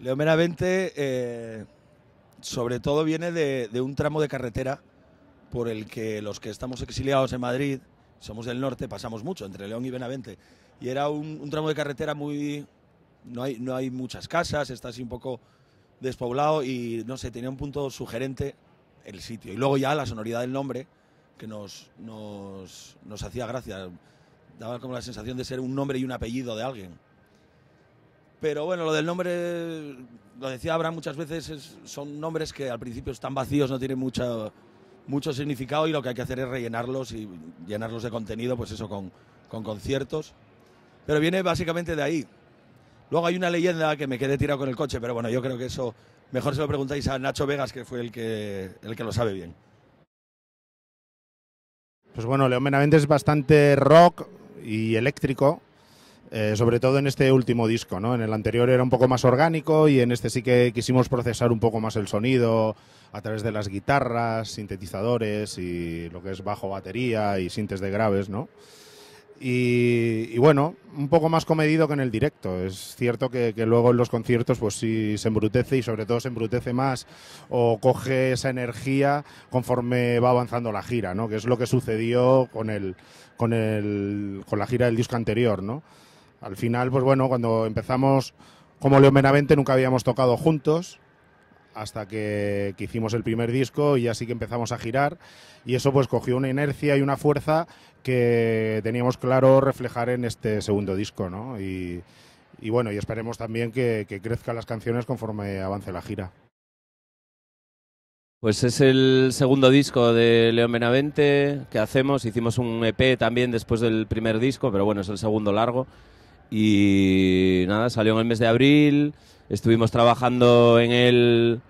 León Benavente, eh, sobre todo, viene de, un tramo de carretera por el que los que estamos exiliados en Madrid, somos del norte, pasamos mucho entre León y Benavente. Y era un, tramo de carretera muy. No hay, no hay muchas casas, está así un poco despoblado y no sé, tenía un punto sugerente el sitio. Y luego ya la sonoridad del nombre, que nos, nos hacía gracia. Daba como la sensación de ser un nombre y un apellido de alguien. Pero bueno, lo del nombre, lo decía Abraham muchas veces, son nombres que al principio están vacíos, no tienen mucho significado y lo que hay que hacer es rellenarlos y llenarlos de contenido, pues eso, con, conciertos. Pero viene básicamente de ahí. Luego hay una leyenda que me quedé tirado con el coche, pero bueno, yo creo que eso mejor se lo preguntáis a Nacho Vegas, que fue el que, el que lo sabe bien. Pues bueno, León Benavente es bastante rock y eléctrico, eh, sobre todo en este último disco, ¿no? En el anterior era un poco más orgánico y en este sí que quisimos procesar un poco más el sonido a través de las guitarras, sintetizadores y lo que es bajo batería y sintes de graves, ¿no? Y, bueno, un poco más comedido que en el directo. Es cierto que, luego en los conciertos pues sí se embrutece y sobre todo se embrutece más o coge esa energía conforme va avanzando la gira, ¿no? Que es lo que sucedió con, con la gira del disco anterior, ¿no? Al final, pues bueno, cuando empezamos como León Benavente nunca habíamos tocado juntos hasta que, hicimos el primer disco y así que empezamos a girar y eso pues cogió una inercia y una fuerza que teníamos claro reflejar en este segundo disco, ¿no? Y, bueno, y esperemos también que, que crezcan las canciones conforme avance la gira. Pues es el segundo disco de León Benavente que hacemos. Hicimos un EP también después del primer disco, pero bueno, es el segundo largo. Y nada, salió en el mes de abril, estuvimos trabajando en él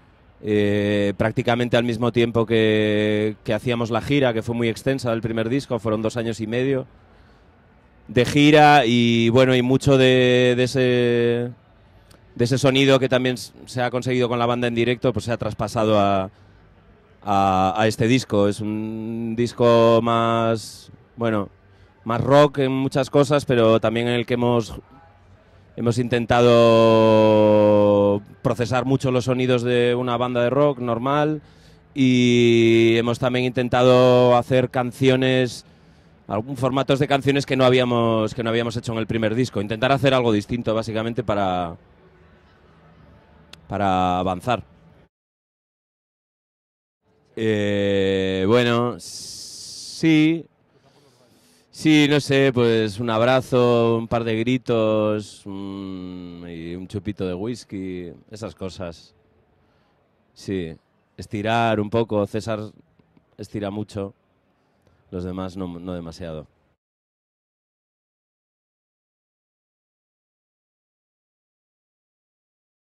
eh, prácticamente al mismo tiempo que, hacíamos la gira, que fue muy extensa del primer disco, fueron dos años y medio de gira y bueno, y mucho de, ese de ese sonido que también se ha conseguido con la banda en directo, pues se ha traspasado a, a, a, este disco. Es un disco más, bueno, más rock en muchas cosas, pero también en el que hemos, hemos intentado procesar mucho los sonidos de una banda de rock normal y hemos también intentado hacer canciones algún formatos de canciones que no habíamos que no habíamos hecho en el primer disco intentar hacer algo distinto básicamente para para avanzar eh, bueno sí Sí, no sé, pues un abrazo, un par de gritos mm, y un chupito de whisky, esas cosas. Sí, estirar un poco. César estira mucho, los demás no demasiado.